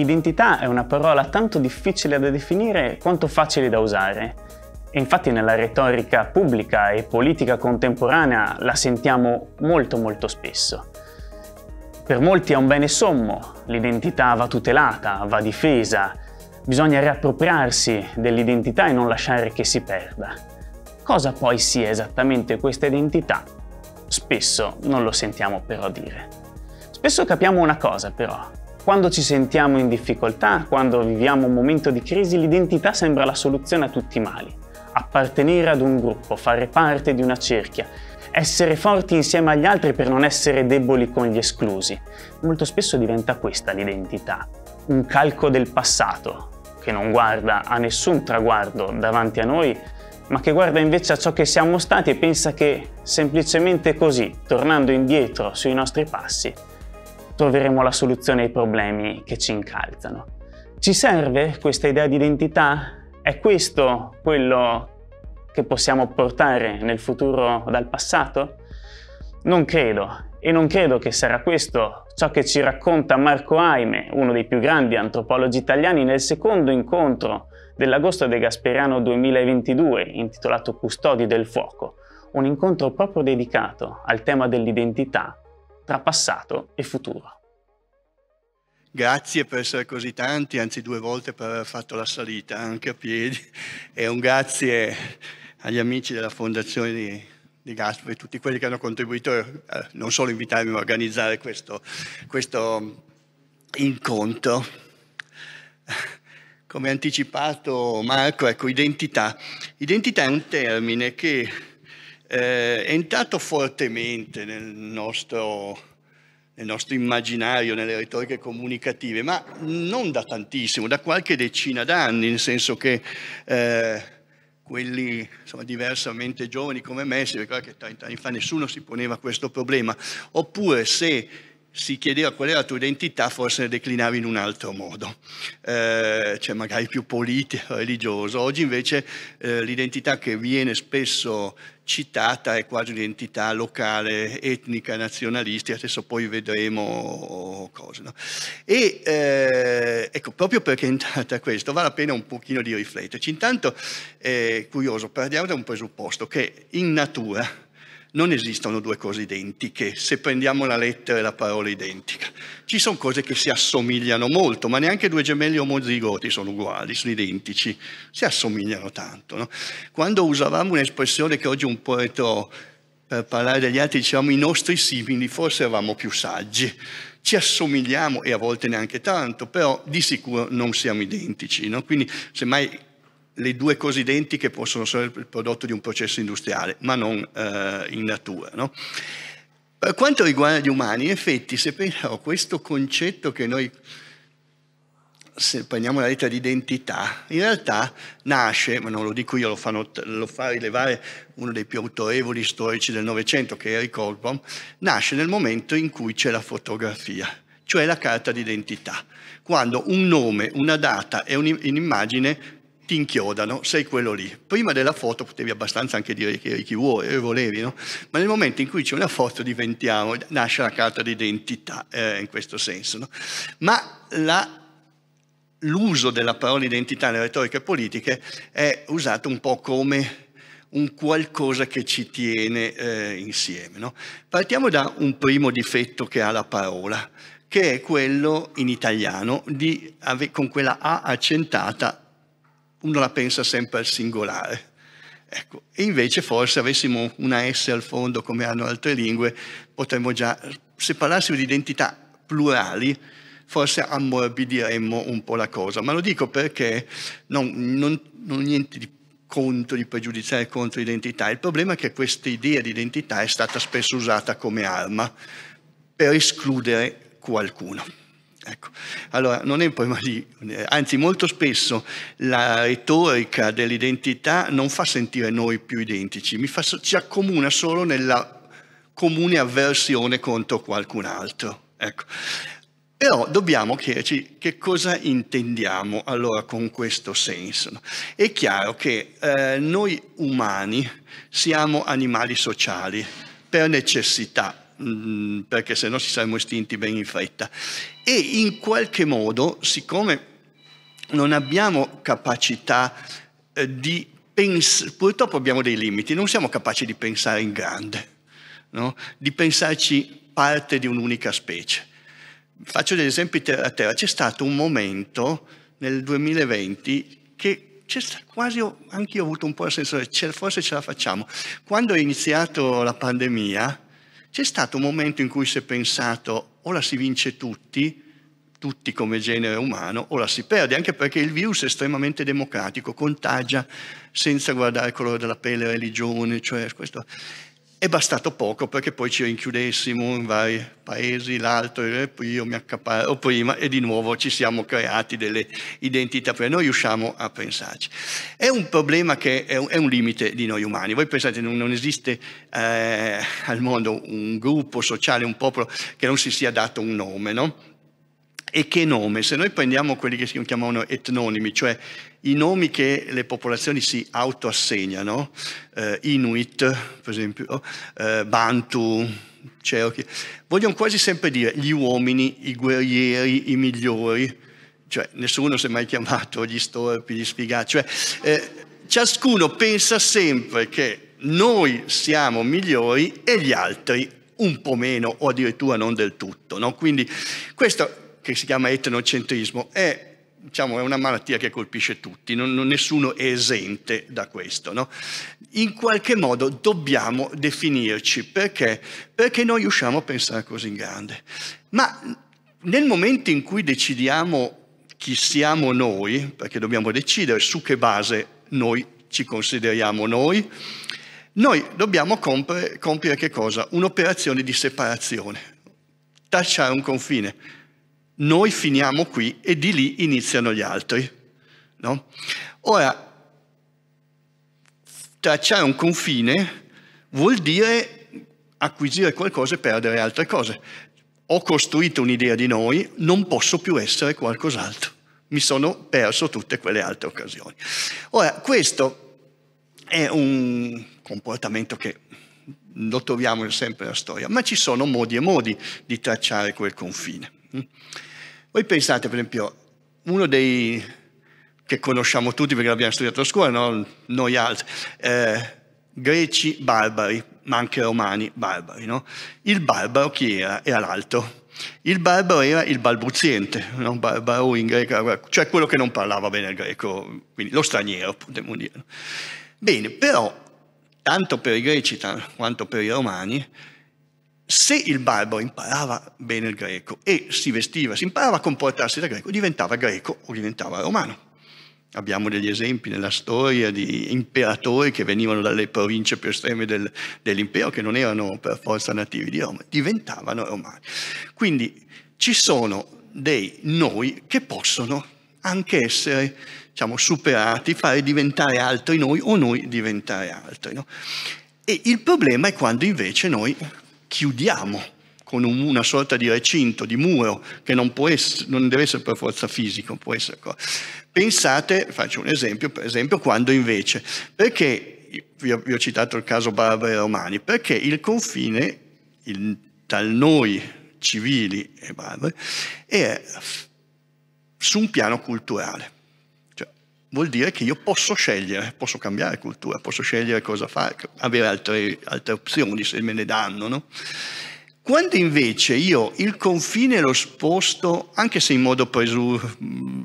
Identità è una parola tanto difficile da definire quanto facile da usare. E infatti nella retorica pubblica e politica contemporanea la sentiamo molto molto spesso. Per molti è un bene sommo, l'identità va tutelata, va difesa, bisogna riappropriarsi dell'identità e non lasciare che si perda. Cosa poi sia esattamente questa identità? Spesso non lo sentiamo però dire. Spesso capiamo una cosa però, quando ci sentiamo in difficoltà, quando viviamo un momento di crisi, l'identità sembra la soluzione a tutti i mali. Appartenere ad un gruppo, fare parte di una cerchia, essere forti insieme agli altri per non essere deboli con gli esclusi. Molto spesso diventa questa l'identità, un calco del passato, che non guarda a nessun traguardo davanti a noi, ma che guarda invece a ciò che siamo stati e pensa che semplicemente così, tornando indietro sui nostri passi, troveremo la soluzione ai problemi che ci incalzano. Ci serve questa idea di identità? È questo quello che possiamo portare nel futuro dal passato? Non credo, e non credo che sarà questo ciò che ci racconta Marco Aime, uno dei più grandi antropologi italiani, nel secondo incontro dell'agosto de Gasperiano 2022, intitolato Custodi del Fuoco, un incontro proprio dedicato al tema dell'identità tra passato e futuro. Grazie per essere così tanti, anzi due volte per aver fatto la salita anche a piedi e un grazie agli amici della fondazione di, di Gasper e tutti quelli che hanno contribuito eh, non solo invitarmi ma a organizzare questo, questo incontro. Come ha anticipato Marco, ecco, identità. Identità è un termine che eh, è entrato fortemente nel nostro, nel nostro immaginario, nelle retoriche comunicative, ma non da tantissimo, da qualche decina d'anni, nel senso che eh, quelli insomma, diversamente giovani come me si ricorda che 30 anni fa nessuno si poneva questo problema, oppure se si chiedeva qual era la tua identità, forse ne declinavi in un altro modo, eh, cioè magari più politico, religioso. Oggi invece eh, l'identità che viene spesso citata è quasi un'identità locale, etnica, nazionalista, adesso poi vedremo cose. No? E eh, ecco, proprio perché è entrata questo, vale la pena un pochino di rifletterci. Intanto, è eh, curioso, partiamo da un presupposto che in natura, non esistono due cose identiche, se prendiamo la lettera e la parola identica. Ci sono cose che si assomigliano molto, ma neanche due gemelli omozigoti sono uguali, sono identici, si assomigliano tanto. No? Quando usavamo un'espressione che oggi un po' retro per parlare degli altri, diciamo i nostri simili, forse eravamo più saggi. Ci assomigliamo e a volte neanche tanto, però di sicuro non siamo identici. No? Quindi semmai le due cose identiche possono essere il prodotto di un processo industriale, ma non eh, in natura. No? Per quanto riguarda gli umani, in effetti, se pensiamo questo concetto che noi, se prendiamo la lettera di identità, in realtà nasce, ma non lo dico io, lo fa, not- lo fa rilevare uno dei più autorevoli storici del Novecento, che è Eric Holbom, nasce nel momento in cui c'è la fotografia, cioè la carta d'identità, quando un nome, una data e un'immagine ti inchiodano, sei quello lì. Prima della foto potevi abbastanza anche dire che eri chi vuoi, eh, volevi, no? ma nel momento in cui c'è una foto diventiamo, nasce la carta d'identità eh, in questo senso. No? Ma la l'uso della parola identità nelle retoriche politiche è usato un po' come un qualcosa che ci tiene eh, insieme. No? Partiamo da un primo difetto che ha la parola, che è quello in italiano di, con quella A accentata uno la pensa sempre al singolare. Ecco, e invece forse avessimo una S al fondo come hanno altre lingue, potremmo già, se parlassimo di identità plurali, forse ammorbidiremmo un po' la cosa. Ma lo dico perché non, non, non niente di contro, di pregiudiziare contro l'identità. Il problema è che questa idea di identità è stata spesso usata come arma per escludere qualcuno. Ecco. Allora, non è un problema di... anzi molto spesso la retorica dell'identità non fa sentire noi più identici, fa, ci accomuna solo nella comune avversione contro qualcun altro. Ecco. Però dobbiamo chiederci che cosa intendiamo allora con questo senso. È chiaro che eh, noi umani siamo animali sociali per necessità Mm, perché se no ci saremmo estinti ben in fretta. E in qualche modo, siccome non abbiamo capacità eh, di pensare, purtroppo abbiamo dei limiti, non siamo capaci di pensare in grande, no? di pensarci parte di un'unica specie. Faccio degli esempi terra a terra, c'è stato un momento nel 2020 che quasi anche io ho avuto un po' il senso, cioè, forse ce la facciamo. Quando è iniziata la pandemia, c'è stato un momento in cui si è pensato o la si vince tutti, tutti come genere umano, o la si perde, anche perché il virus è estremamente democratico, contagia senza guardare il colore della pelle, religione, cioè questo è bastato poco perché poi ci rinchiudessimo in vari paesi, l'altro, io mi accaparro prima e di nuovo ci siamo creati delle identità, perché noi riusciamo a pensarci. È un problema che è un, è un limite di noi umani. Voi pensate, non, non esiste eh, al mondo un gruppo sociale, un popolo che non si sia dato un nome, no? e che nome? se noi prendiamo quelli che si chiamano etnonimi, cioè i nomi che le popolazioni si autoassegnano, eh, Inuit per esempio, eh, Bantu, Cherokee, vogliono quasi sempre dire gli uomini, i guerrieri, i migliori, cioè nessuno si è mai chiamato gli storpi, gli sfigati, cioè eh, ciascuno pensa sempre che noi siamo migliori e gli altri un po' meno o addirittura non del tutto. No? Quindi questo che si chiama etnocentrismo, è, diciamo, è una malattia che colpisce tutti, non, non, nessuno è esente da questo. No? In qualche modo dobbiamo definirci, perché? Perché noi riusciamo a pensare così in grande. Ma nel momento in cui decidiamo chi siamo noi, perché dobbiamo decidere su che base noi ci consideriamo noi, noi dobbiamo compiere, compiere che cosa? Un'operazione di separazione, tacciare un confine noi finiamo qui e di lì iniziano gli altri. No? Ora, tracciare un confine vuol dire acquisire qualcosa e perdere altre cose. Ho costruito un'idea di noi, non posso più essere qualcos'altro. Mi sono perso tutte quelle altre occasioni. Ora, questo è un comportamento che lo troviamo sempre nella storia, ma ci sono modi e modi di tracciare quel confine. Voi pensate, per esempio, uno dei che conosciamo tutti perché l'abbiamo studiato a scuola, no? noi altri, eh, greci barbari, ma anche romani barbari. No? Il barbaro chi era? Era l'alto. Il barbaro era il balbuziente, no? barbaro in greco, cioè quello che non parlava bene il greco, quindi lo straniero, potremmo dire. Bene, però, tanto per i greci quanto per i romani, se il barbaro imparava bene il greco e si vestiva, si imparava a comportarsi da greco, diventava greco o diventava romano. Abbiamo degli esempi nella storia di imperatori che venivano dalle province più estreme del, dell'impero, che non erano per forza nativi di Roma, diventavano romani. Quindi ci sono dei noi che possono anche essere diciamo, superati, fare diventare altri noi o noi diventare altri. No? E il problema è quando invece noi chiudiamo con una sorta di recinto, di muro, che non, essere, non deve essere per forza fisico, può essere. Pensate, faccio un esempio, per esempio quando invece, perché, vi ho, vi ho citato il caso Barbara e Romani, perché il confine il, tra noi civili e Barbara è su un piano culturale vuol dire che io posso scegliere, posso cambiare cultura, posso scegliere cosa fare, avere altre, altre opzioni se me ne danno. No? Quando invece io il confine lo sposto, anche se in modo presu,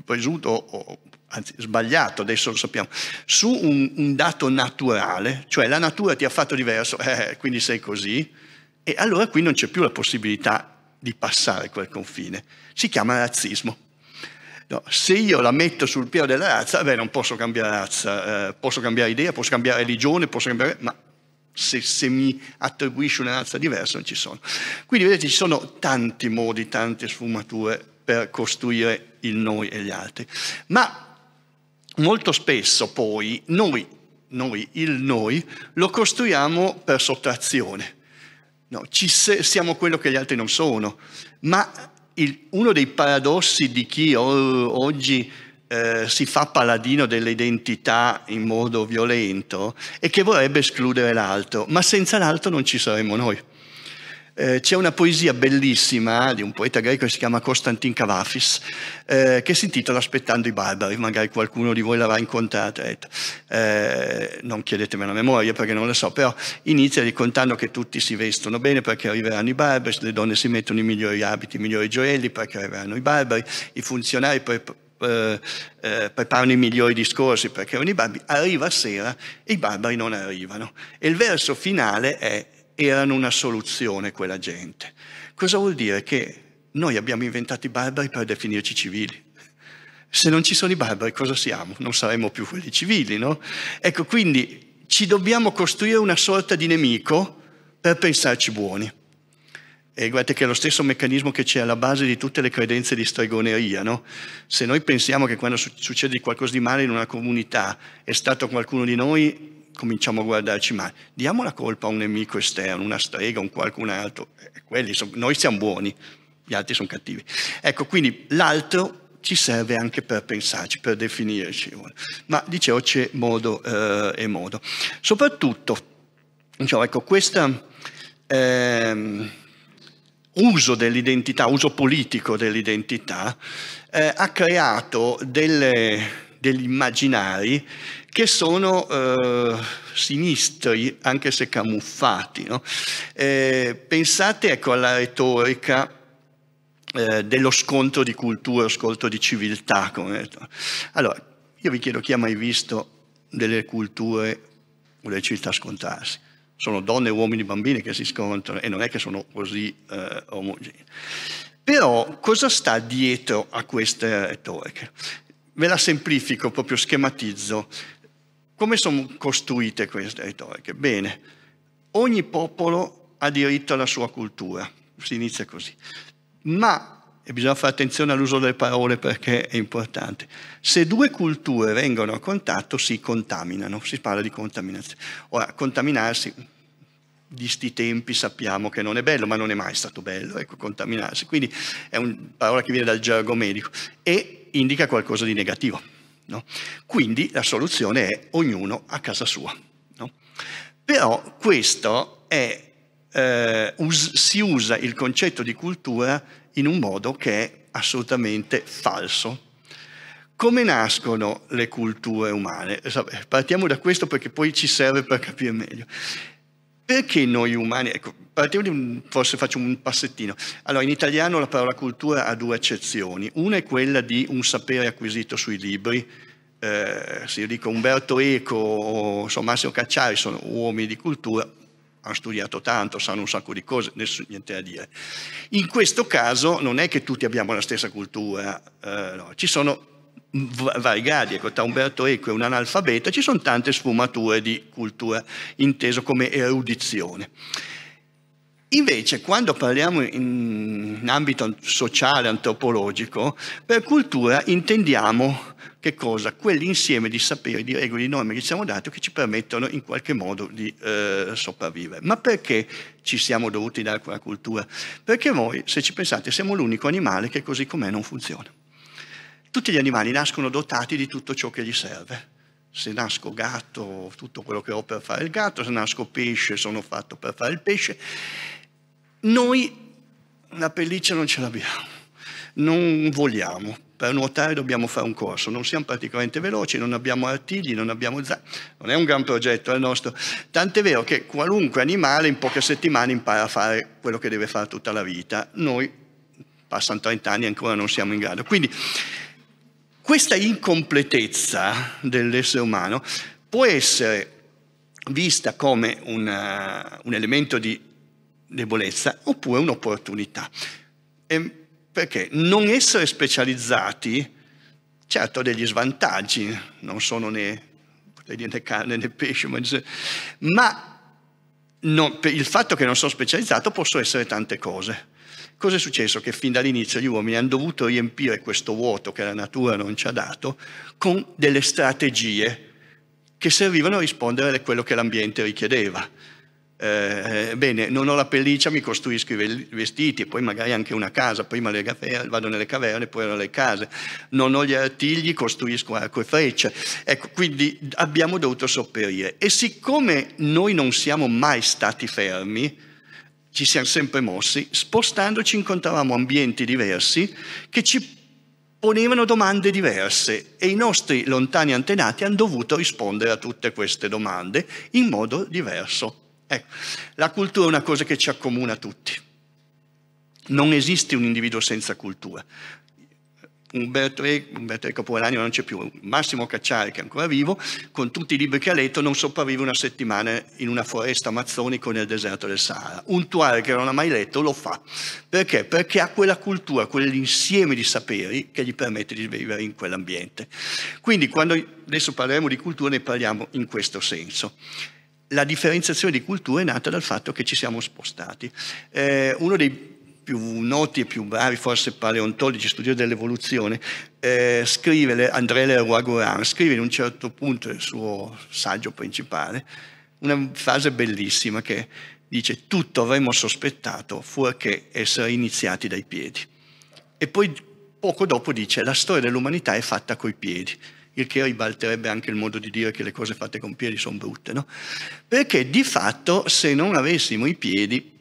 presuto o anzi sbagliato, adesso lo sappiamo, su un, un, dato naturale, cioè la natura ti ha fatto diverso, eh, eh quindi sei così, e allora qui non c'è più la possibilità di passare quel confine. Si chiama razzismo. No, se io la metto sul piano della razza, beh, non posso cambiare razza, eh, posso cambiare idea, posso cambiare religione, posso cambiare... ma se, se, mi attribuisce una razza diversa non ci sono. Quindi vedete, ci sono tanti modi, tante sfumature per costruire il noi e gli altri. Ma molto spesso poi noi, noi il noi, lo costruiamo per sottrazione. No, ci, siamo quello che gli altri non sono, ma il, uno dei paradossi di chi oggi eh, si fa paladino dell'identità in modo violento è che vorrebbe escludere l'altro, ma senza l'altro non ci saremmo noi. Eh, c'è una poesia bellissima di un poeta greco che si chiama Costantin Cavafis, eh, che si intitola Aspettando i barbari, magari qualcuno di voi l'avrà incontrata. Eh, eh, non chiedetemi la memoria perché non lo so, però inizia raccontando che tutti si vestono bene perché arriveranno i barbari, le donne si mettono i migliori abiti, i migliori gioielli perché arriveranno i barbari, i funzionari poi eh, eh, preparano i migliori discorsi perché arrivano i barbari, arriva a sera e i barbari non arrivano. E il verso finale è erano una soluzione quella gente. Cosa vuol dire? Che noi abbiamo inventato i barbari per definirci civili. Se non ci sono i barbari cosa siamo? Non saremmo più quelli civili, no? Ecco, quindi ci dobbiamo costruire una sorta di nemico per pensarci buoni. E guardate che è lo stesso meccanismo che c'è alla base di tutte le credenze di stregoneria, no? Se noi pensiamo che quando succede qualcosa di male in una comunità è stato qualcuno di noi, cominciamo a guardarci male. Diamo la colpa a un nemico esterno, una strega, un qualcun altro. Eh, sono, noi siamo buoni, gli altri sono cattivi. Ecco, quindi l'altro ci serve anche per pensarci, per definirci. Ma dicevo c'è modo eh, e modo. Soprattutto, diciamo, ecco, questo eh, uso dell'identità, uso politico dell'identità, eh, ha creato delle, degli immaginari che sono eh, sinistri, anche se camuffati. No? Eh, pensate ecco, alla retorica eh, dello scontro di cultura, scontro di civiltà. Allora, io vi chiedo chi ha mai visto delle culture o delle civiltà scontrarsi? Sono donne, uomini, bambini che si scontrano e non è che sono così eh, omogenei. Però cosa sta dietro a queste retoriche? Ve la semplifico, proprio schematizzo. Come sono costruite queste retoriche? Bene, ogni popolo ha diritto alla sua cultura, si inizia così. Ma, e bisogna fare attenzione all'uso delle parole perché è importante, se due culture vengono a contatto si contaminano, si parla di contaminazione. Ora, contaminarsi, di sti tempi sappiamo che non è bello, ma non è mai stato bello, ecco, contaminarsi. Quindi è una parola che viene dal gergo medico e indica qualcosa di negativo. No? Quindi la soluzione è ognuno a casa sua. No? Però questo è, eh, us si usa il concetto di cultura in un modo che è assolutamente falso. Come nascono le culture umane? Partiamo da questo perché poi ci serve per capire meglio. Perché noi umani? Ecco, partiamo di un, forse faccio un passettino. Allora, in italiano la parola cultura ha due accezioni. Una è quella di un sapere acquisito sui libri. Eh, se io dico Umberto Eco o insomma, Massimo Cacciari sono uomini di cultura, hanno studiato tanto, sanno un sacco di cose, nessun, niente da dire. In questo caso non è che tutti abbiamo la stessa cultura, eh, no. ci sono vari gradi, ecco, tra Umberto Eco e un analfabeta ci sono tante sfumature di cultura inteso come erudizione. Invece, quando parliamo in, in ambito sociale, antropologico, per cultura intendiamo che cosa? Quell'insieme di sapere, di regole, di norme che ci siamo dati che ci permettono in qualche modo di eh, sopravvivere. Ma perché ci siamo dovuti dare quella cultura? Perché voi, se ci pensate, siamo l'unico animale che così com'è non funziona. Tutti gli animali nascono dotati di tutto ciò che gli serve. Se nasco gatto, tutto quello che ho per fare il gatto, se nasco pesce, sono fatto per fare il pesce. Noi la pelliccia non ce l'abbiamo, non vogliamo. Per nuotare dobbiamo fare un corso, non siamo particolarmente veloci, non abbiamo artigli, non abbiamo zaino, non è un gran progetto il nostro. Tant'è vero che qualunque animale in poche settimane impara a fare quello che deve fare tutta la vita. Noi passano 30 anni e ancora non siamo in grado. Quindi questa incompletezza dell'essere umano può essere vista come una, eh, un elemento di debolezza oppure un'opportunità. E ehm, perché non essere specializzati, certo ha degli svantaggi, non sono né, né carne né pesce, ma non, il fatto che non sono specializzato possono essere tante cose. Cosa è successo? Che fin dall'inizio gli uomini hanno dovuto riempire questo vuoto che la natura non ci ha dato con delle strategie che servivano a rispondere a quello che l'ambiente richiedeva. Eh, eh bene, non ho la pelliccia, mi costruisco i vestiti, e poi magari anche una casa, prima caverne, vado nelle caverne, e poi alle case, non ho gli artigli, costruisco arco e frecce. Ecco, quindi abbiamo dovuto sopperire. E siccome noi non siamo mai stati fermi, ci siamo sempre mossi, spostandoci incontravamo ambienti diversi che ci ponevano domande diverse e i nostri lontani antenati hanno dovuto rispondere a tutte queste domande in modo diverso. Ecco, la cultura è una cosa che ci accomuna tutti. Non esiste un individuo senza cultura. Umberto, Umberto Caporagno non c'è più, Massimo Cacciari che è ancora vivo, con tutti i libri che ha letto non sopravvive una settimana in una foresta amazzonica o nel deserto del Sahara. Un tuare che non ha mai letto lo fa. Perché? Perché ha quella cultura, quell'insieme di saperi che gli permette di vivere in quell'ambiente. Quindi quando adesso parleremo di cultura ne parliamo in questo senso la differenziazione di culture è nata dal fatto che ci siamo spostati. Eh, uno dei più noti e più bravi, forse paleontologi, studiosi dell'evoluzione, eh, scrive, André Leroy Gorin, scrive in un certo punto il suo saggio principale, una frase bellissima che dice tutto avremmo sospettato fuorché essere iniziati dai piedi. E poi poco dopo dice la storia dell'umanità è fatta coi piedi, il che ribalterebbe anche il modo di dire che le cose fatte con piedi sono brutte, no? Perché di fatto se non avessimo i piedi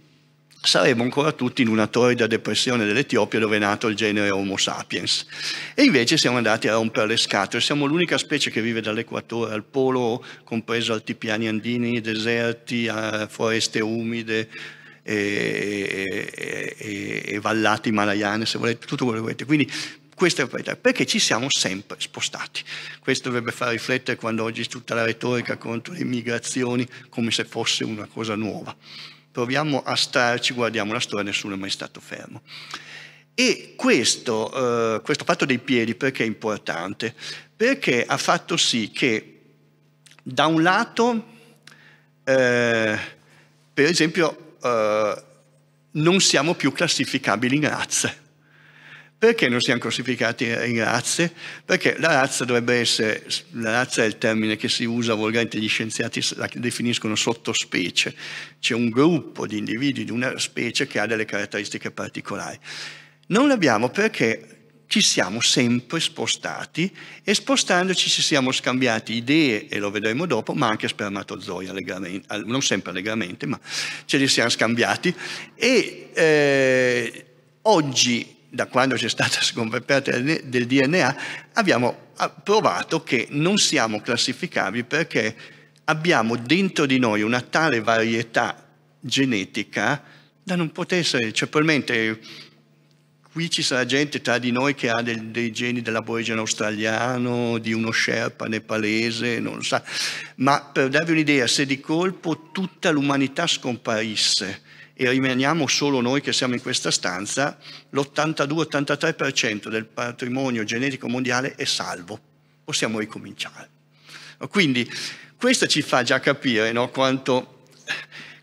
saremmo ancora tutti in una torrida depressione dell'Etiopia dove è nato il genere Homo sapiens. E invece siamo andati a rompere le scatole, siamo l'unica specie che vive dall'equatore al polo, compreso altipiani andini, deserti, eh, foreste umide e, e, e, e vallate malayane, se volete, tutto quello che volete. Quindi questa è la verità, perché ci siamo sempre spostati. Questo dovrebbe far riflettere quando oggi tutta la retorica contro le immigrazioni come se fosse una cosa nuova proviamo a starci, guardiamo la storia, nessuno è mai stato fermo. E questo, eh, questo fatto dei piedi perché è importante? Perché ha fatto sì che da un lato, eh, per esempio, eh, non siamo più classificabili in razze perché non siamo classificati in razze? Perché la razza dovrebbe essere, la razza è il termine che si usa volgarmente, gli scienziati la definiscono sottospecie, c'è un gruppo di individui di una specie che ha delle caratteristiche particolari. Non l'abbiamo perché ci siamo sempre spostati e spostandoci ci siamo scambiati idee, e lo vedremo dopo, ma anche spermatozoi allegramente, non sempre allegramente, ma ce li siamo scambiati e eh, oggi da quando c'è stata scoperta del DNA, abbiamo provato che non siamo classificabili perché abbiamo dentro di noi una tale varietà genetica da non poter essere, cioè probabilmente qui ci sarà gente tra di noi che ha del, dei geni dell'aborigeno australiano, di uno sherpa nepalese, non lo sa, ma per darvi un'idea, se di colpo tutta l'umanità scomparisse, e rimaniamo solo noi che siamo in questa stanza, l'82-83% del patrimonio genetico mondiale è salvo. Possiamo ricominciare. Quindi questo ci fa già capire no, quanto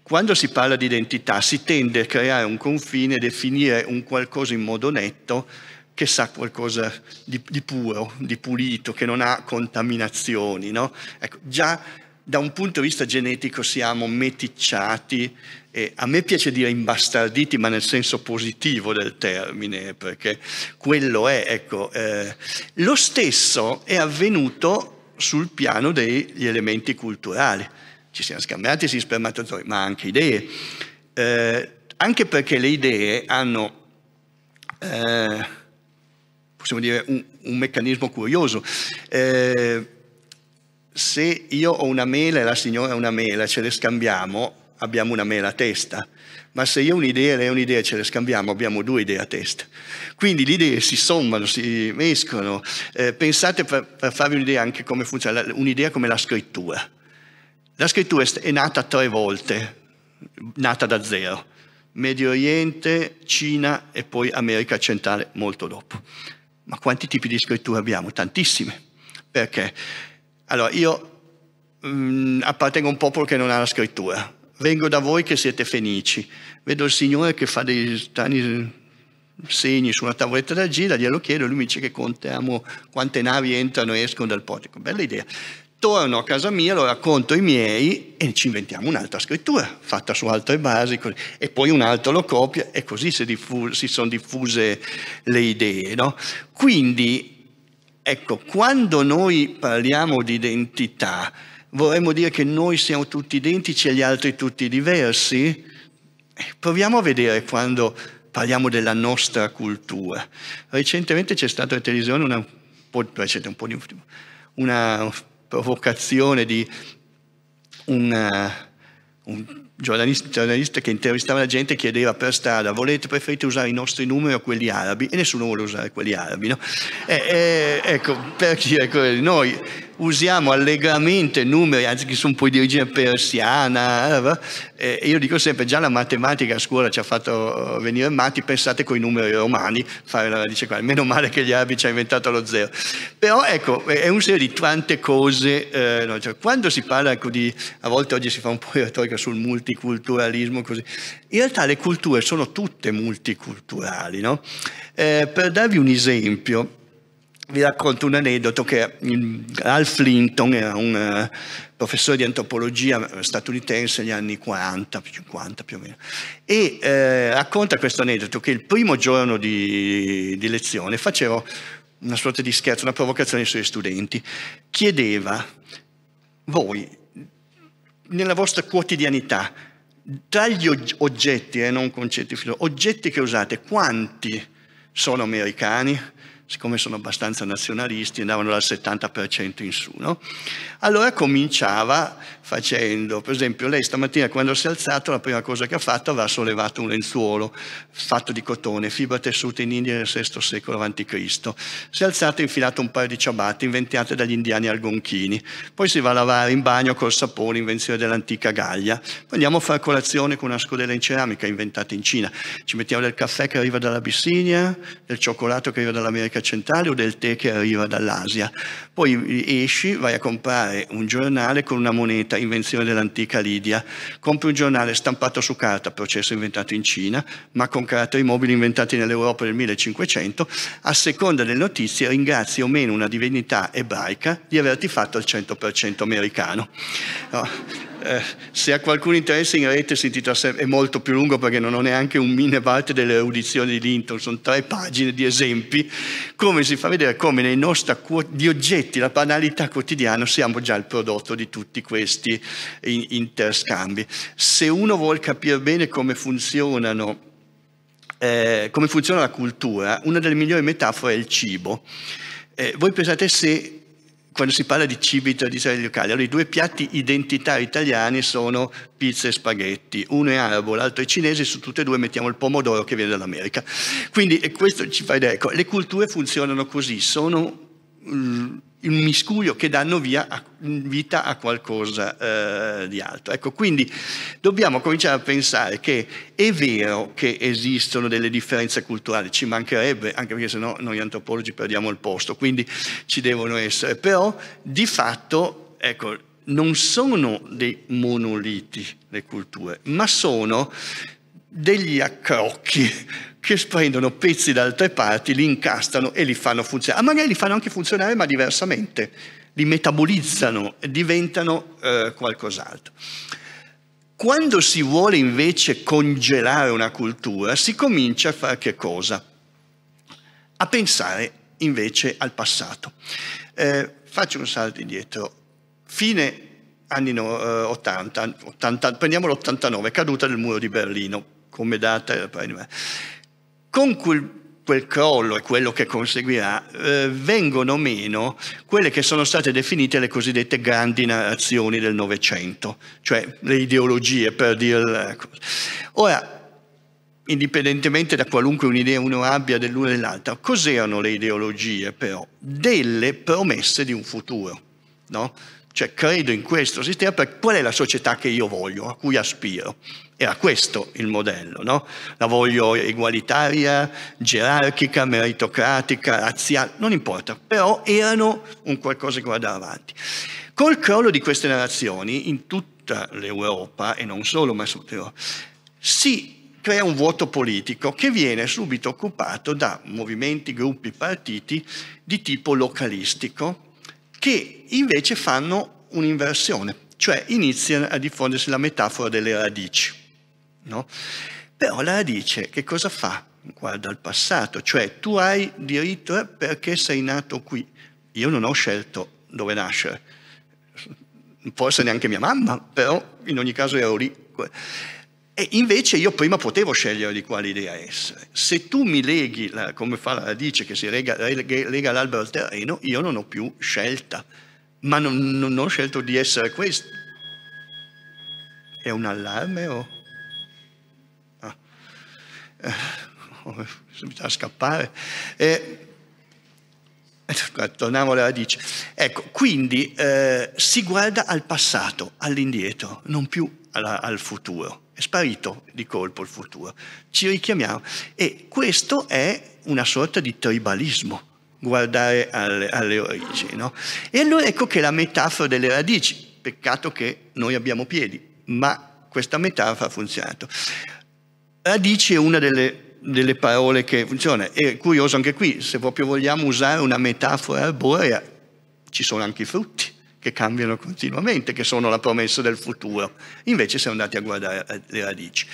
quando si parla di identità si tende a creare un confine, definire un qualcosa in modo netto che sa qualcosa di, di puro, di pulito, che non ha contaminazioni. No? Ecco, già da un punto di vista genetico siamo meticciati e a me piace dire imbastarditi, ma nel senso positivo del termine, perché quello è, ecco, eh, lo stesso è avvenuto sul piano degli elementi culturali. Ci siamo scambiati sì spermatozoi, ma anche idee. Eh, anche perché le idee hanno, eh, possiamo dire, un, un meccanismo curioso eh, se io ho una mela e la signora ha una mela, ce le scambiamo, abbiamo una mela a testa, ma se io ho un'idea e lei un'idea ce le scambiamo, abbiamo due idee a testa. Quindi le idee si sommano, si mescolano. Eh, pensate per, per, farvi un'idea anche come funziona, un'idea come la scrittura. La scrittura è nata tre volte, nata da zero. Medio Oriente, Cina e poi America centrale molto dopo. Ma quanti tipi di scrittura abbiamo? Tantissime. Perché? Allora, io mh, mm, appartengo a un popolo che non ha la scrittura vengo da voi che siete fenici, vedo il Signore che fa dei strani segni sulla tavoletta da gira, glielo chiedo, lui mi dice che contiamo quante navi entrano e escono dal portico, bella idea. Torno a casa mia, lo racconto ai miei e ci inventiamo un'altra scrittura fatta su altre basi così. e poi un altro lo copia e così si, diffu- si sono diffuse le idee. No? Quindi, ecco, quando noi parliamo di identità, vorremmo dire che noi siamo tutti identici e gli altri tutti diversi? Eh, proviamo a vedere quando parliamo della nostra cultura. Recentemente c'è stata in televisione una, una provocazione di una, un eh, giornalista, giornalista, che intervistava la gente e chiedeva per strada volete, preferite usare i nostri numeri o quelli arabi? E nessuno vuole usare quelli arabi, no? E, eh, e, ecco, per dire noi usiamo allegramente numeri, anzi che sono poi di origine persiana, eh, eh, io dico sempre già la matematica a scuola ci ha fatto eh, venire matti, pensate con i numeri romani, fare la radice qua, meno male che gli arabi ci hanno inventato lo zero. Però ecco, è un serie di tante cose, eh, no? cioè, quando si parla ecco, di, a volte oggi si fa un po' di retorica sul multiculturalismo, così, in realtà le culture sono tutte multiculturali, no? eh, per darvi un esempio, vi racconto un aneddoto che Ralph mm, Linton era un eh, professore di antropologia statunitense negli anni 40, 50 più o meno, e eh, racconta questo aneddoto che il primo giorno di, di lezione facevo una sorta di scherzo, una provocazione ai suoi studenti, chiedeva, voi, nella vostra quotidianità, tra gli oggetti, eh, non concetti, oggetti che usate, quanti sono americani? siccome sono abbastanza nazionalisti, andavano dal 70% in su. No? Allora cominciava facendo, per esempio lei stamattina quando si è alzato la prima cosa che ha fatto aveva sollevato un lenzuolo fatto di cotone, fibra tessuta in India nel VI secolo a.C. Si è alzato e infilato un paio di ciabatte inventate dagli indiani algonchini, poi si va a lavare in bagno col sapone, invenzione dell'antica Gaglia, poi andiamo a fare colazione con una scodella in ceramica inventata in Cina, ci mettiamo del caffè che arriva dall'Abissinia, del cioccolato che arriva dall'America centrale o del tè che arriva dall'Asia. Poi esci, vai a comprare un giornale con una moneta, invenzione dell'antica Lidia, compri un giornale stampato su carta, processo inventato in Cina, ma con caratteri mobili inventati nell'Europa del 1500, a seconda delle notizie ringrazi o meno una divinità ebraica di averti fatto il 100% americano. No eh, se a qualcuno interessa in rete sentite, è molto più lungo perché non ho neanche un minevatt delle audizioni di Linton, sono tre pagine di esempi, come si fa vedere come nei nostri gli oggetti, la banalità quotidiana, siamo già il prodotto di tutti questi interscambi. Se uno vuole capire bene come funzionano eh, come funziona la cultura, una delle migliori metafore è il cibo. Eh, voi pensate se quando si parla di cibi tradizionali locali, allora i due piatti identitari italiani sono pizza e spaghetti, uno è arabo, l'altro è cinese, su tutte e due mettiamo il pomodoro che viene dall'America. Quindi questo ci fa idea, ecco, le culture funzionano così, sono mm, un miscuglio che danno via a, vita a qualcosa eh, di altro. Ecco, quindi dobbiamo cominciare a pensare che è vero che esistono delle differenze culturali, ci mancherebbe, anche perché sennò noi antropologi perdiamo il posto, quindi ci devono essere, però di fatto, ecco, non sono dei monoliti le culture, ma sono degli accrocchi che prendono pezzi da altre parti, li incastano e li fanno funzionare. Ma magari li fanno anche funzionare, ma diversamente. Li metabolizzano e diventano eh, qualcos'altro. Quando si vuole invece congelare una cultura, si comincia a fare che cosa? A pensare invece al passato. Eh, faccio un salto indietro. Fine anni no, 80, eh, 80, prendiamo l'89, caduta del muro di Berlino, come data. Con quel quel crollo e quello che conseguirà, eh, vengono meno quelle che sono state definite le cosiddette grandi narrazioni del Novecento, cioè le ideologie per dirla. Ecco. Ora, indipendentemente da qualunque un'idea uno abbia dell'una e dell'altra, cos'erano le ideologie però? Delle promesse di un futuro, no? Cioè credo in questo sistema, per qual è la società che io voglio, a cui aspiro? Era questo il modello, no? La voglio egualitaria, gerarchica, meritocratica, razziale, non importa, però erano un qualcosa che guardava avanti. Col crollo di queste narrazioni in tutta l'Europa, e non solo, ma soprattutto, si crea un vuoto politico che viene subito occupato da movimenti, gruppi, partiti di tipo localistico che invece fanno un'inversione, cioè iniziano a diffondersi la metafora delle radici no? Però la radice che cosa fa? Guarda il passato, cioè tu hai diritto perché sei nato qui. Io non ho scelto dove nascere, forse neanche mia mamma, però in ogni caso ero lì. E invece io prima potevo scegliere di quale idea essere. Se tu mi leghi, la, come fa la radice che si lega, lega l'albero al terreno, io non ho più scelta, ma non, non ho scelto di essere questo. È un allarme o... Eh, a scappare. E, eh, torniamo alle radici. Ecco, quindi eh, si guarda al passato, all'indietro, non più alla, al futuro. È sparito di colpo il futuro. Ci richiamiamo. E questo è una sorta di tribalismo, guardare alle, alle origini. No? E allora ecco che la metafora delle radici, peccato che noi abbiamo piedi, ma questa metafora ha funzionato radici è una delle, delle parole che funziona. È curioso anche qui, se proprio vogliamo usare una metafora arborea, ci sono anche i frutti che cambiano continuamente, che sono la promessa del futuro. Invece siamo andati a guardare le radici.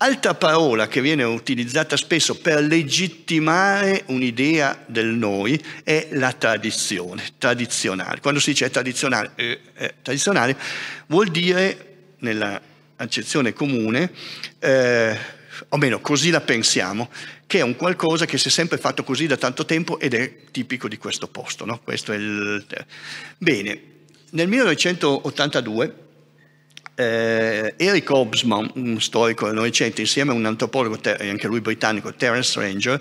Altra parola che viene utilizzata spesso per legittimare un'idea del noi è la tradizione, tradizionale. Quando si dice tradizionale, eh, eh, tradizionale vuol dire nella accezione comune, eh, o meno così la pensiamo, che è un qualcosa che si è sempre fatto così da tanto tempo ed è tipico di questo posto. No? Questo il... Bene, nel 1982 eh, Eric Hobsbawm, un storico del Novecento, insieme a un antropologo, anche lui britannico, Terence Ranger,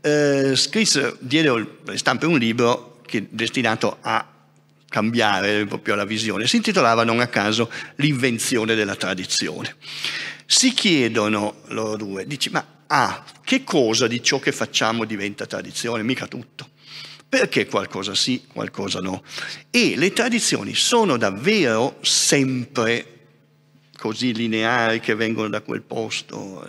eh, scrisse, diede alle stampe un libro che, destinato a cambiare proprio la visione, si intitolava non a caso L'invenzione della tradizione. Si chiedono loro due, dici ma ah, che cosa di ciò che facciamo diventa tradizione? Mica tutto. Perché qualcosa sì, qualcosa no? E le tradizioni sono davvero sempre così lineari che vengono da quel posto.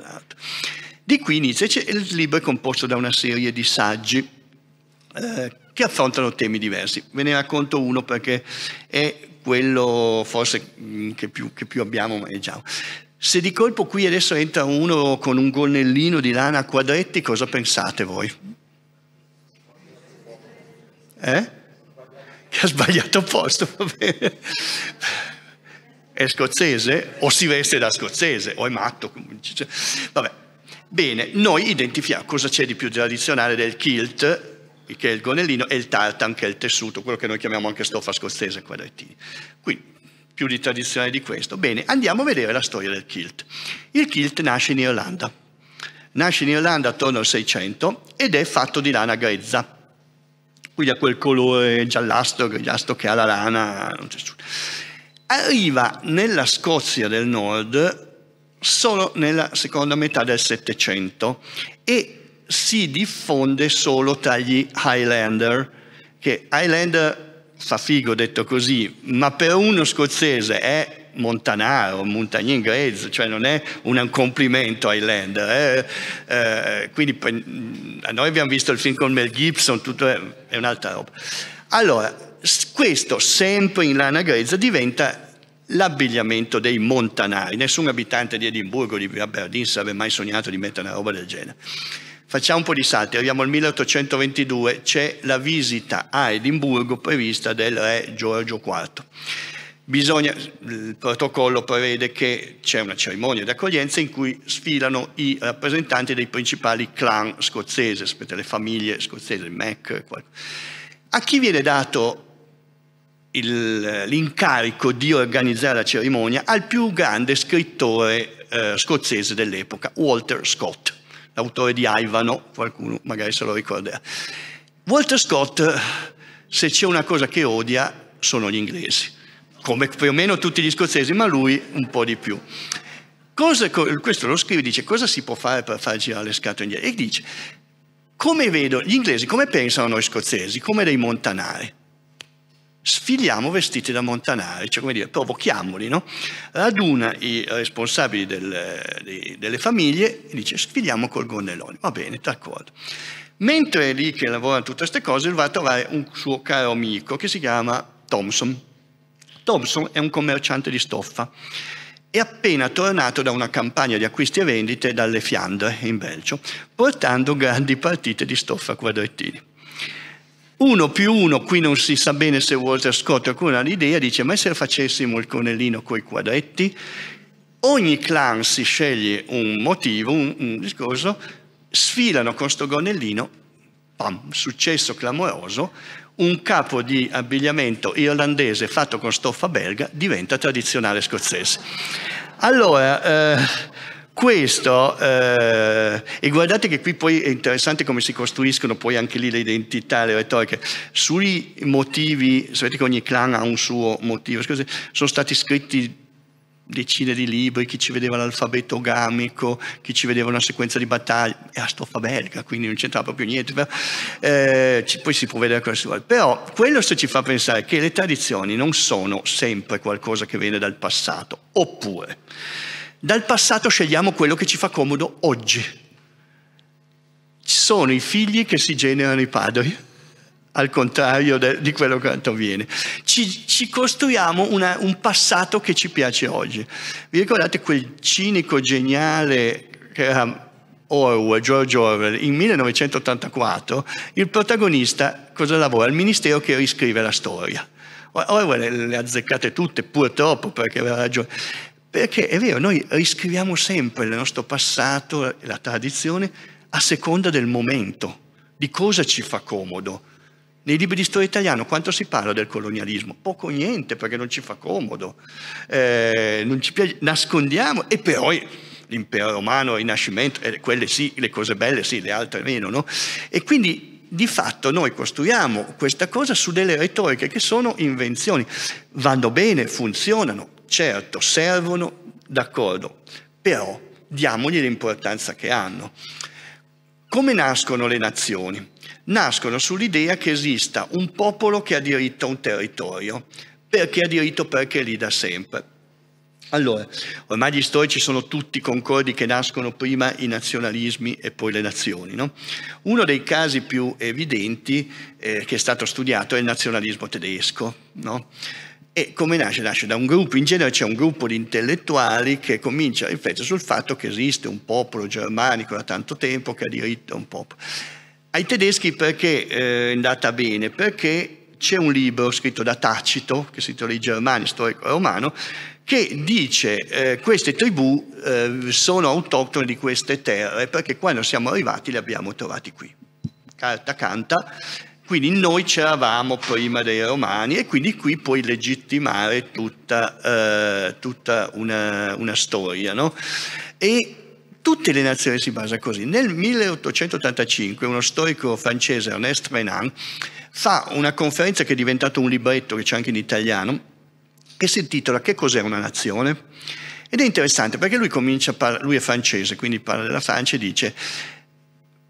Di qui inizia, il libro è composto da una serie di saggi eh, che affrontano temi diversi. Ve ne racconto uno perché è quello forse mm, che più, che più abbiamo maneggiato. Se di colpo qui adesso entra uno con un gonnellino di lana a quadretti, cosa pensate voi? Eh? Che ha sbagliato posto, va bene è scozzese o si veste da scozzese o è matto. Vabbè. Bene, noi identifichiamo cosa c'è di più tradizionale del kilt che è il gonnellino, e il tartan, che è il tessuto, quello che noi chiamiamo anche stoffa scozzese, quadrettini. Quindi, più di tradizione di questo. Bene, andiamo a vedere la storia del kilt. Il kilt nasce in Irlanda. Nasce in Irlanda attorno al 600 ed è fatto di lana grezza, quindi ha quel colore giallastro, grigiastro che ha la lana. Arriva nella Scozia del Nord solo nella seconda metà del Settecento e si diffonde solo tra gli Highlander, che Highlander fa figo detto così, ma per uno scozzese è montanaro, montagnin grezzo, cioè non è un complimento Highlander. Lander. Eh? Eh, quindi mm, noi abbiamo visto il film con Mel Gibson, tutto è, è un'altra roba. Allora, questo sempre in lana grezza diventa l'abbigliamento dei montanari. Nessun abitante di Edimburgo, di Aberdeen, sarebbe mai sognato di mettere una roba del genere. Facciamo un po' di salti, arriviamo al 1822, c'è la visita a Edimburgo prevista del re Giorgio IV. Bisogna, il protocollo prevede che c'è una cerimonia di accoglienza in cui sfilano i rappresentanti dei principali clan scozzesi, aspetta, le famiglie scozzesi, il Mac. A chi viene dato l'incarico di organizzare la cerimonia? Al più grande scrittore eh, scozzese dell'epoca, Walter Scott l'autore di Aivano, qualcuno magari se lo ricorderà. Walter Scott, se c'è una cosa che odia, sono gli inglesi, come più o meno tutti gli scozzesi, ma lui un po' di più. Cosa, questo lo scrive, dice cosa si può fare per far girare le scatole indietro? E dice, come vedo gli inglesi, come pensano noi scozzesi, come dei montanari? sfiliamo vestiti da montanari, cioè come dire, provochiamoli, no? Raduna i responsabili del, di, delle famiglie e dice sfiliamo col gonnellone, va bene, d'accordo. Mentre è lì che lavorano tutte queste cose, va a trovare un suo caro amico che si chiama Thompson. Thompson è un commerciante di stoffa è appena tornato da una campagna di acquisti e vendite dalle Fiandre in Belgio, portando grandi partite di stoffa quadrettini. Uno più uno, qui non si sa bene se Walter Scott alcuna l'idea, dice ma se facessimo il conellino coi quadretti, ogni clan si sceglie un motivo, un, un discorso, sfilano con sto gonnellino, pam, successo clamoroso, un capo di abbigliamento irlandese fatto con stoffa belga diventa tradizionale scozzese. Allora, eh, questo, eh, e guardate che qui poi è interessante come si costruiscono poi anche lì le identità, le retoriche, sui motivi, sapete che ogni clan ha un suo motivo, scusate, sono stati scritti decine di libri, chi ci vedeva l'alfabeto gamico, chi ci vedeva una sequenza di battaglie, è astrofabelga, quindi non c'entrava proprio niente, però, eh, ci, poi si può vedere cosa si vuole. Però quello se ci fa pensare che le tradizioni non sono sempre qualcosa che viene dal passato, oppure dal passato scegliamo quello che ci fa comodo oggi. Ci sono i figli che si generano i padri, al contrario de, di quello che avviene. Ci, ci costruiamo una, un passato che ci piace oggi. Vi ricordate quel cinico geniale che era Orwell, George Orwell, in 1984, il protagonista cosa lavora? Il ministero che riscrive la storia. Orwell le ha azzeccate tutte, purtroppo, perché aveva ragione. Perché è vero, noi riscriviamo sempre il nostro passato, la tradizione, a seconda del momento, di cosa ci fa comodo. Nei libri di storia italiana quanto si parla del colonialismo? Poco o niente, perché non ci fa comodo. Eh, non ci piace, nascondiamo e però l'impero romano, il rinascimento, eh, quelle sì, le cose belle sì, le altre meno, no? E quindi di fatto noi costruiamo questa cosa su delle retoriche che sono invenzioni. Vanno bene, funzionano, Certo, servono, d'accordo, però diamogli l'importanza che hanno. Come nascono le nazioni? Nascono sull'idea che esista un popolo che ha diritto a un territorio. Perché ha diritto? Perché è lì da sempre. Allora, ormai gli storici sono tutti concordi che nascono prima i nazionalismi e poi le nazioni. No? Uno dei casi più evidenti eh, che è stato studiato è il nazionalismo tedesco. No? E come nasce? Nasce da un gruppo, in genere c'è un gruppo di intellettuali che comincia a riflettere sul fatto che esiste un popolo germanico da tanto tempo che ha diritto a un popolo. Ai tedeschi perché eh, è andata bene? Perché c'è un libro scritto da Tacito, che si intitola I Germani, storico romano, che dice eh, queste tribù eh, sono autoctone di queste terre perché quando siamo arrivati le abbiamo trovate qui. Carta canta, quindi noi c'eravamo prima dei Romani e quindi qui puoi legittimare tutta, eh, tutta una, una, storia. No? E tutte le nazioni si basano così. Nel 1885 uno storico francese, Ernest Renan, fa una conferenza che è diventato un libretto che c'è anche in italiano, che si intitola Che cos'è una nazione? Ed è interessante perché lui, par- lui è francese, quindi parla della Francia e dice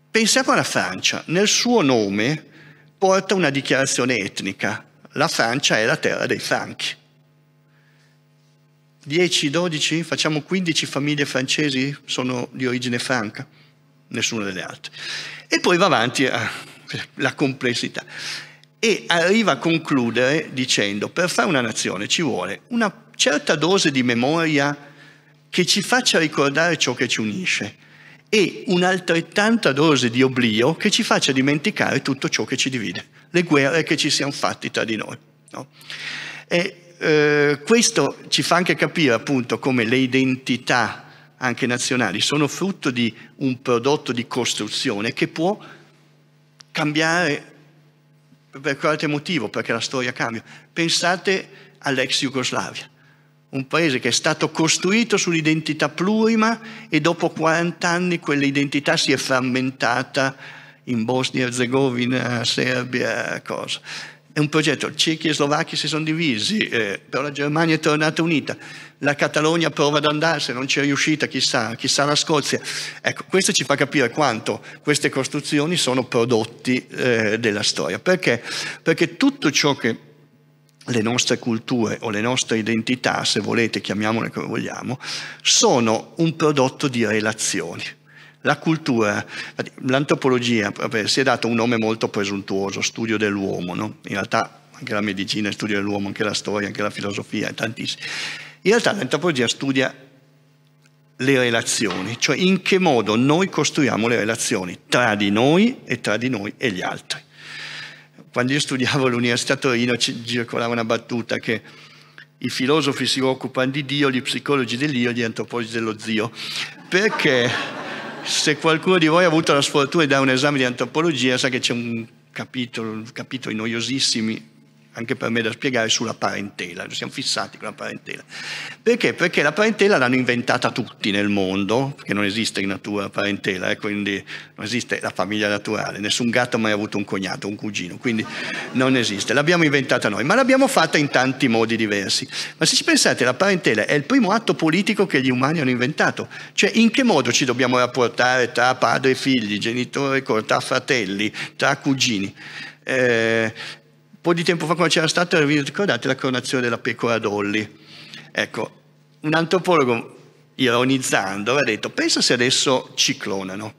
pensiamo alla Francia, nel suo nome porta una dichiarazione etnica. La Francia è la terra dei franchi. 10, 12, facciamo 15 famiglie francesi sono di origine franca, nessuna delle altre. E poi va avanti a, eh, la complessità. E arriva a concludere dicendo, per fare una nazione ci vuole una certa dose di memoria che ci faccia ricordare ciò che ci unisce e un'altrettanta dose di oblio che ci faccia dimenticare tutto ciò che ci divide, le guerre che ci siamo fatti tra di noi. No? E, eh, questo ci fa anche capire appunto come le identità anche nazionali sono frutto di un prodotto di costruzione che può cambiare per qualche motivo, perché la storia cambia. Pensate all'ex Jugoslavia un paese che è stato costruito sull'identità plurima e dopo 40 anni quell'identità si è frammentata in Bosnia, Herzegovina, Serbia, cosa. È un progetto, cechi e slovacchi si sono divisi, eh, però la Germania è tornata unita, la Catalogna prova ad andarsene, non c'è riuscita, chissà, chissà la Scozia. Ecco, questo ci fa capire quanto queste costruzioni sono prodotti eh, della storia. Perché? Perché tutto ciò che le nostre culture o le nostre identità, se volete, chiamiamole come vogliamo, sono un prodotto di relazioni. La cultura, l'antropologia si è dato un nome molto presuntuoso, studio dell'uomo, no? in realtà anche la medicina, il studio dell'uomo, anche la storia, anche la filosofia, tantissimi. In realtà l'antropologia studia le relazioni, cioè in che modo noi costruiamo le relazioni tra di noi e tra di noi e gli altri. Quando io studiavo all'Università di Torino circolava una battuta che i filosofi si occupano di Dio, gli psicologi dell'io, gli antropologi dello zio. Perché se qualcuno di voi ha avuto la sfortuna di dare un esame di antropologia sa che c'è un capitolo, capitoli noiosissimi anche per me da spiegare, sulla parentela, siamo fissati con la parentela. Perché? Perché la parentela l'hanno inventata tutti nel mondo, perché non esiste in natura la parentela, eh, quindi non esiste la famiglia naturale, nessun gatto ha mai avuto un cognato, un cugino, quindi non esiste, l'abbiamo inventata noi, ma l'abbiamo fatta in tanti modi diversi. Ma se ci pensate, la parentela è il primo atto politico che gli umani hanno inventato, cioè in che modo ci dobbiamo rapportare tra padre e figli, genitore tra fratelli, tra cugini. Eh, po' di tempo fa quando c'era stata, vi ricordate la coronazione della pecora d'Olli? Ecco, un antropologo ironizzando aveva detto, pensa se adesso ci clonano.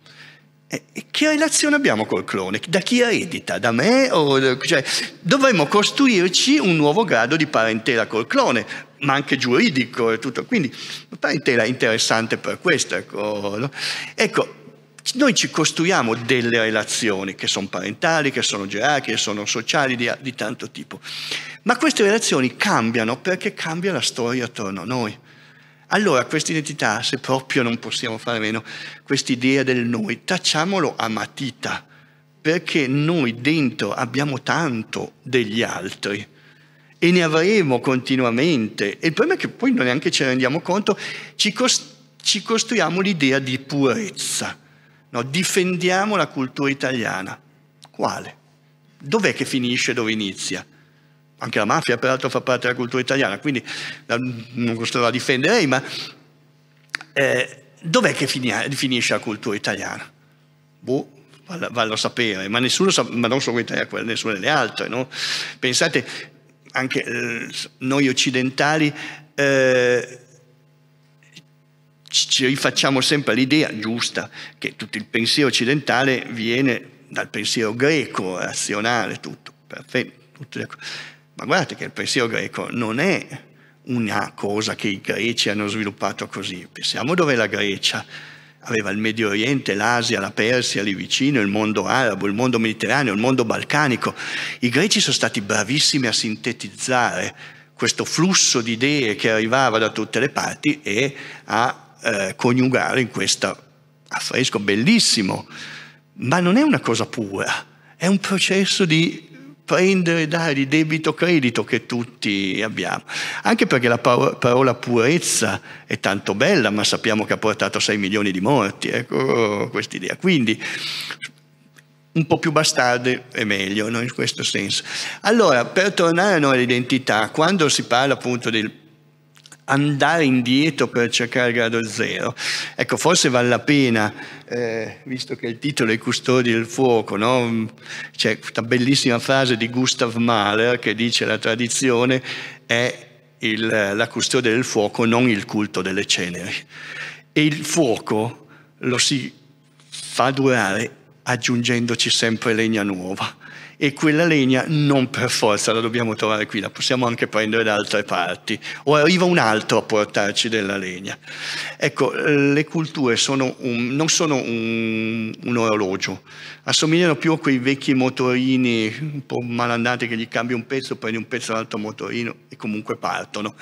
E che relazione abbiamo col clone? Da chi eredita? Da me? O, cioè, dovremmo costruirci un nuovo grado di parentela col clone, ma anche giuridico e tutto. Quindi parentela interessante per questo. Ecco, no? ecco noi ci costruiamo delle relazioni che sono parentali, che sono gerarchiche, che sono sociali, di, di tanto tipo. Ma queste relazioni cambiano perché cambia la storia attorno a noi. Allora questa identità, se proprio non possiamo fare meno, quest'idea del noi, tacciamolo a matita, perché noi dentro abbiamo tanto degli altri e ne avremo continuamente. E il problema è che poi noi neanche ci rendiamo conto, ci, cos- ci costruiamo l'idea di purezza No, difendiamo la cultura italiana. Quale? Dov'è che finisce e dove inizia? Anche la mafia peraltro fa parte della cultura italiana, quindi non sto la difenderei, ma eh, dov'è che finisce la cultura italiana? Boh, vallo a sapere, ma, nessuno sa, ma non solo Italia, nessuna delle altre. No? Pensate, anche eh, noi occidentali... Eh, ci rifacciamo sempre l'idea giusta che tutto il pensiero occidentale viene dal pensiero greco, razionale, tutto, perfetto, tutte ma guardate che il pensiero greco non è una cosa che i greci hanno sviluppato così, pensiamo dove la Grecia aveva il Medio Oriente, l'Asia, la Persia lì vicino, il mondo arabo, il mondo mediterraneo, il mondo balcanico. I greci sono stati bravissimi a sintetizzare questo flusso di idee che arrivava da tutte le parti e a eh, coniugare in questo affresco bellissimo, ma non è una cosa pura, è un processo di prendere e dare di debito credito che tutti abbiamo. Anche perché la parola purezza è tanto bella, ma sappiamo che ha portato 6 milioni di morti, ecco questa idea. Quindi un po' più bastarde è meglio, no? in questo senso. Allora, per tornare no, all'identità, quando si parla appunto del andare indietro per cercare il grado zero. Ecco, forse vale la pena, eh, visto che il titolo è Custodi del fuoco, no? c'è questa bellissima frase di Gustav Mahler che dice la tradizione è il, la custodia del fuoco, non il culto delle ceneri. E il fuoco lo si fa durare aggiungendoci sempre legna nuova e quella legna non per forza la dobbiamo trovare qui, la possiamo anche prendere da altre parti, o arriva un altro a portarci della legna. Ecco, le culture sono un, non sono un, un, orologio, assomigliano più a quei vecchi motorini un po' malandati che gli cambi un pezzo, prendi un pezzo dall'altro motorino e comunque partono.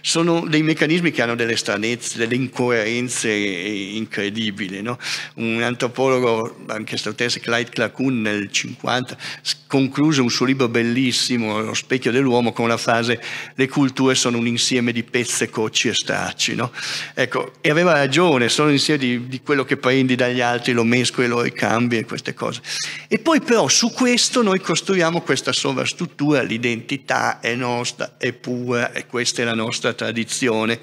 Sono dei meccanismi che hanno delle stranezze, delle incoerenze incredibili. No? Un antropologo, anche statunitense, Clyde Clacun nel 50, concluse un suo libro bellissimo, Lo specchio dell'uomo, con la frase le culture sono un insieme di pezze, cocci e stracci. No? Ecco, e aveva ragione, sono un insieme di, di, quello che prendi dagli altri, lo mescoli, lo ricambi e queste cose. E poi però su questo noi costruiamo questa sovrastruttura, l'identità è nostra, è pura e questa è la nostra tradizione.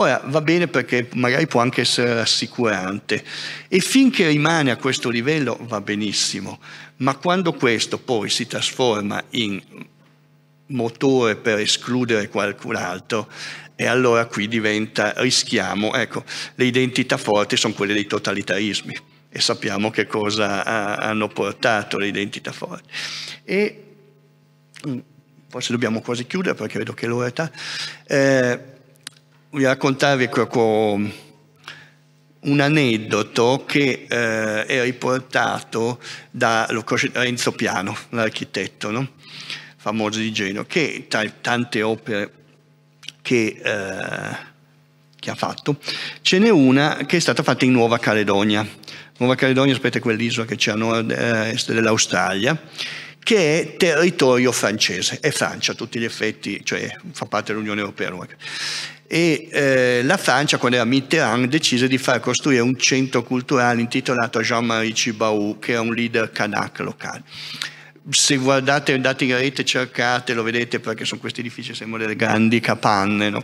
Ora, va bene perché magari può anche essere rassicurante e finché rimane a questo livello va benissimo, ma quando questo poi si trasforma in motore per escludere qualcun altro, e allora qui diventa, rischiamo, ecco, le identità forti sono quelle dei totalitarismi e sappiamo che cosa ha, hanno portato le identità forti. E mm, forse dobbiamo quasi chiudere perché vedo che l'ora è tarda. Eh, voglio raccontarvi un aneddoto che eh, è riportato da Renzo Piano, l'architetto no? famoso di Genova, che tra tante opere che, eh, che, ha fatto, ce n'è una che è stata fatta in Nuova Caledonia. Nuova Caledonia, sapete quell'isola che c'è a nord-est eh, dell'Australia, che è territorio francese, è Francia a tutti gli effetti, cioè fa parte dell'Unione Europea e eh, la Francia, quando era Mitterrand, decise di far costruire un centro culturale intitolato a Jean-Marie Cibaou, che era un leader kanak locale. Se guardate, andate in rete, cercate, lo vedete perché sono questi edifici, sembrano delle grandi capanne. No?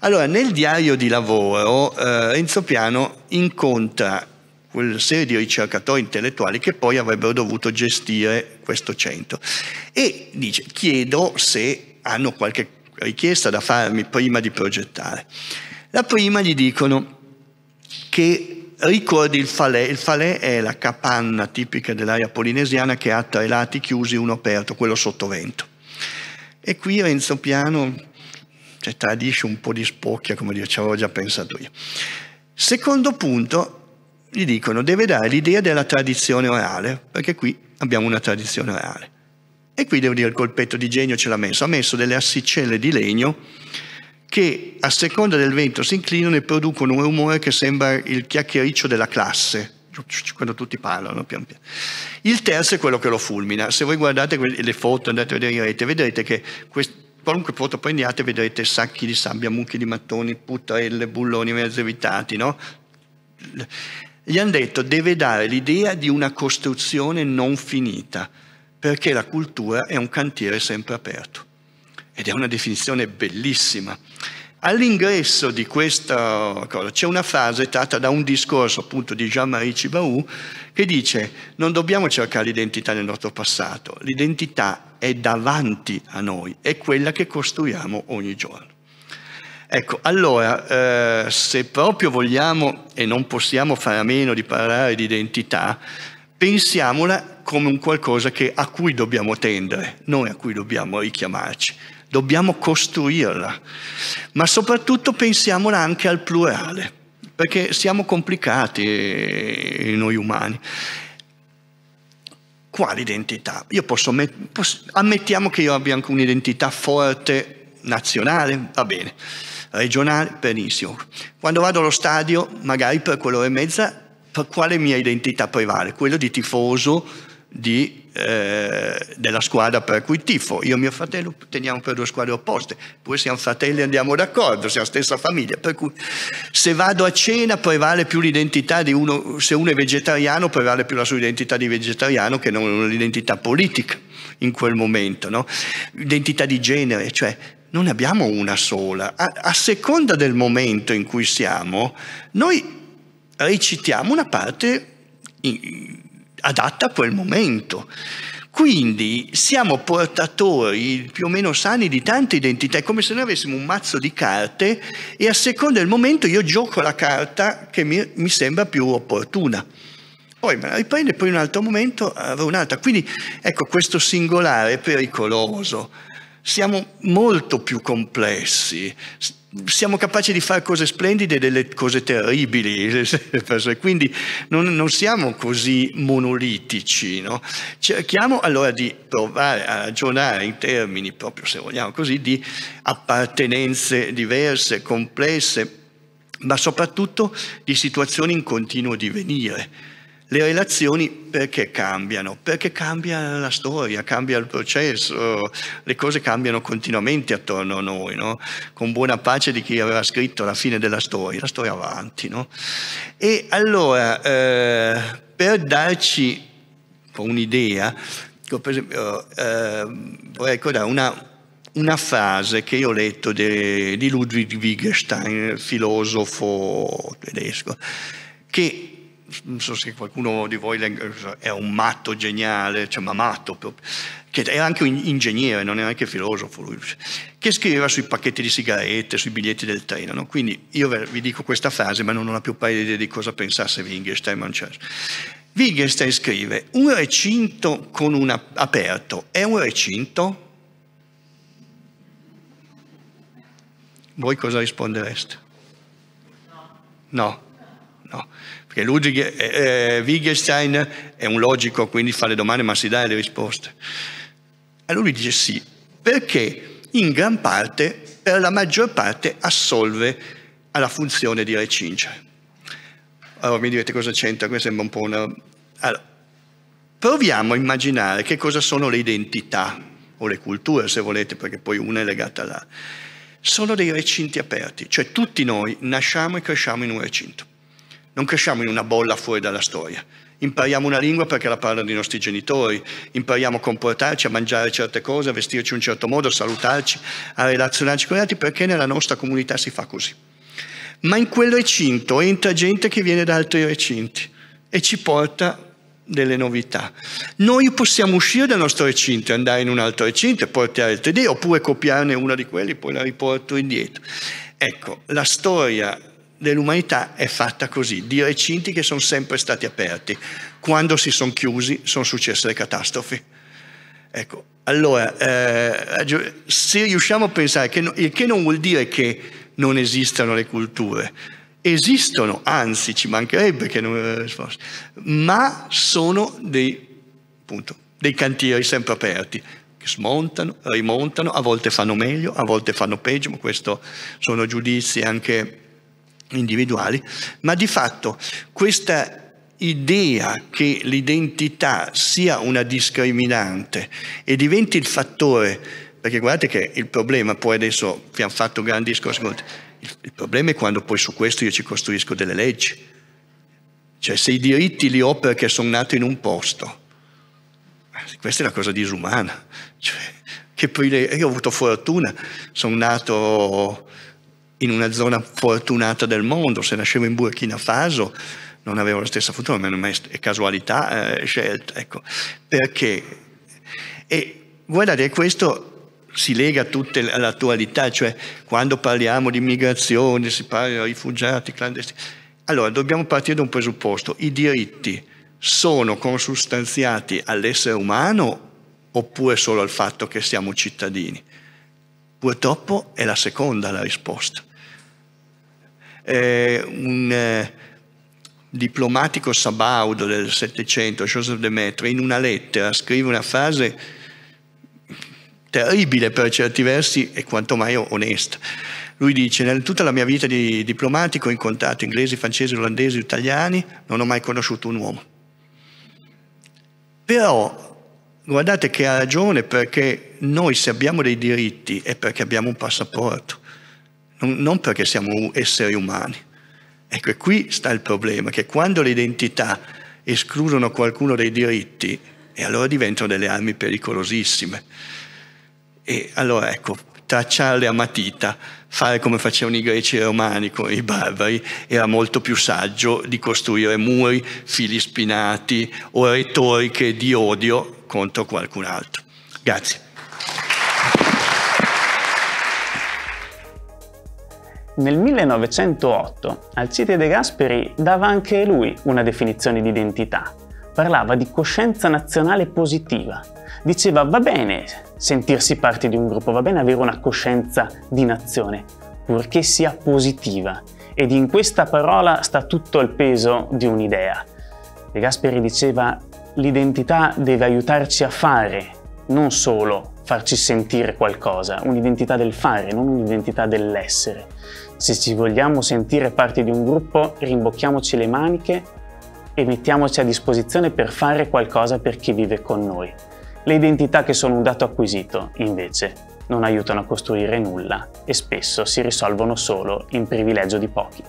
Allora, nel diario di lavoro, eh, Enzo Piano incontra quella serie di ricercatori intellettuali che poi avrebbero dovuto gestire questo centro. E dice, chiedo se hanno qualche richiesta da farmi prima di progettare. La prima gli dicono che ricordi il falè, il falè è la capanna tipica dell'area polinesiana che ha tre lati chiusi e uno aperto, quello sottovento. E qui Renzo Piano cioè, tradisce un po' di spocchia, come dire, ci avevo già pensato io. Secondo punto, gli dicono, deve dare l'idea della tradizione orale, perché qui abbiamo una tradizione orale. E qui devo dire il colpetto di genio ce l'ha messo. Ha messo delle assicelle di legno che a seconda del vento si inclinano e producono un rumore che sembra il chiacchiericcio della classe, quando tutti parlano pian piano. Il terzo è quello che lo fulmina. Se voi guardate le foto, andate a vedere in rete, vedrete che qualunque foto prendiate vedrete sacchi di sabbia, mucchi di mattoni, puttarelle, bulloni mezzo evitati, no? Gli hanno detto deve dare l'idea di una costruzione non finita perché la cultura è un cantiere sempre aperto. Ed è una definizione bellissima. All'ingresso di questa cosa c'è una frase tratta da un discorso appunto di Jean-Marie Cibau che dice non dobbiamo cercare l'identità nel nostro passato, l'identità è davanti a noi, è quella che costruiamo ogni giorno. Ecco, allora, eh, se proprio vogliamo e non possiamo fare a meno di parlare di identità, pensiamola come un qualcosa che, a cui dobbiamo tendere, non a cui dobbiamo richiamarci. Dobbiamo costruirla, ma soprattutto pensiamola anche al plurale, perché siamo complicati eh, noi umani. Quale identità? Posso, posso, ammettiamo che io abbia anche un'identità forte nazionale, va bene, regionale, benissimo. Quando vado allo stadio, magari per quell'ora e mezza, quale mia identità prevale? Quello di tifoso di, eh, della squadra per cui tifo. Io e mio fratello teniamo per due squadre opposte, poi siamo fratelli e andiamo d'accordo, siamo stessa famiglia. Per cui se vado a cena prevale più l'identità di uno, se uno è vegetariano prevale più la sua identità di vegetariano che non l'identità politica in quel momento, no? identità di genere, cioè non ne abbiamo una sola. A, a seconda del momento in cui siamo, noi recitiamo una parte adatta a quel momento. Quindi siamo portatori più o meno sani di tante identità, è come se noi avessimo un mazzo di carte e a seconda del momento io gioco la carta che mi, mi sembra più opportuna. Poi me la riprende, poi in un altro momento avrò un'altra. Quindi ecco questo singolare è pericoloso. Siamo molto più complessi, siamo capaci di fare cose splendide e delle cose terribili, quindi non, non siamo così monolitici. No? Cerchiamo allora di provare a ragionare in termini, proprio se vogliamo così, di appartenenze diverse, complesse, ma soprattutto di situazioni in continuo divenire le relazioni perché cambiano? Perché cambia la storia, cambia il processo, le cose cambiano continuamente attorno a noi, no? con buona pace di chi aveva scritto la fine della storia, la storia avanti. No? E allora, eh, per darci un'idea, per esempio, eh, vorrei ricordare una, una frase che io ho letto de, di Ludwig Wittgenstein, filosofo tedesco, che non so se qualcuno di voi eh, è un matto geniale, cioè, ma matto, che è anche un ingegnere, non è anche filosofo, lui, che scriveva sui pacchetti di sigarette, sui biglietti del treno. No? Quindi io vi dico questa frase, ma non ho la più pari idea di cosa pensasse Wittgenstein Manchester. Wittgenstein scrive, un recinto con un aperto è un recinto? Voi cosa rispondereste? No. no no? Perché Ludwig eh, eh, Wittgenstein è un logico, quindi fa le domande ma si dà le risposte. Allora lui dice sì, perché in gran parte, per la maggior parte, assolve alla funzione di recinge. Allora mi direte cosa c'entra, questo sembra un po' una... Allora, proviamo a immaginare che cosa sono le identità, o le culture se volete, perché poi una è legata all'altra. Sono dei recinti aperti, cioè tutti noi nasciamo e cresciamo in un recinto. Non cresciamo in una bolla fuori dalla storia. Impariamo una lingua perché la parlano i nostri genitori, impariamo a comportarci, a mangiare certe cose, a vestirci in un certo modo, a salutarci, a relazionarci con gli altri perché nella nostra comunità si fa così. Ma in quel recinto entra gente che viene da altri recinti e ci porta delle novità. Noi possiamo uscire dal nostro recinto e andare in un altro recinto e portare altre idee oppure copiarne una di quelle e poi la riporto indietro. Ecco, la storia dell'umanità è fatta così, di recinti che sono sempre stati aperti. Quando si sono chiusi sono successe le catastrofi. Ecco, allora, eh, se riusciamo a pensare, che il che non vuol dire che non esistano le culture, esistono, anzi ci mancherebbe che non fosse, eh, ma sono dei, appunto, dei cantieri sempre aperti, che smontano, rimontano, a volte fanno meglio, a volte fanno peggio, ma questo sono giudizi anche individuali, ma di fatto questa idea che l'identità sia una discriminante e diventi il fattore, perché guardate che il problema, poi adesso abbiamo fatto grandi discorsi, il problema è quando poi su questo io ci costruisco delle leggi, cioè se i diritti li ho perché sono nato in un posto, eh, questa è una cosa disumana, cioè, che poi io ho avuto fortuna, sono nato in una zona fortunata del mondo, se nascevo in Burkina Faso non avevo la stessa fortuna, ma non è casualità eh, scelta, ecco. Perché? E guardate, questo si lega tutta all'attualità, cioè quando parliamo di migrazione, si parla di rifugiati, clandestini. Allora, dobbiamo partire da un presupposto, i diritti sono consustanziati all'essere umano oppure solo al fatto che siamo cittadini? Purtroppo è la seconda la risposta eh, un eh, diplomatico sabaudo del Settecento, Joseph Demetri, in una lettera scrive una frase terribile per certi versi e quanto mai onesta. Lui dice, nella tutta la mia vita di diplomatico ho incontrato inglesi, francesi, olandesi, italiani, non ho mai conosciuto un uomo. Però guardate che ha ragione perché noi se abbiamo dei diritti è perché abbiamo un passaporto non perché siamo esseri umani. Ecco, e qui sta il problema, che quando le identità escludono qualcuno dei diritti, e allora diventano delle armi pericolosissime. E allora ecco, tracciarle a matita, fare come facevano i greci e i romani con i barbari, era molto più saggio di costruire muri, fili spinati o retoriche di odio contro qualcun altro. Grazie. Nel 1908 Alcide De Gasperi dava anche lui una definizione di identità. Parlava di coscienza nazionale positiva. Diceva va bene sentirsi parte di un gruppo, va bene avere una coscienza di nazione, purché sia positiva. Ed in questa parola sta tutto il peso di un'idea. De Gasperi diceva l'identità deve aiutarci a fare, non solo farci sentire qualcosa, un'identità del fare, non un'identità dell'essere. Se ci vogliamo sentire parte di un gruppo, rimbocchiamoci le maniche e mettiamoci a disposizione per fare qualcosa per chi vive con noi. Le identità che sono un dato acquisito, invece, non aiutano a costruire nulla e spesso si risolvono solo in privilegio di pochi.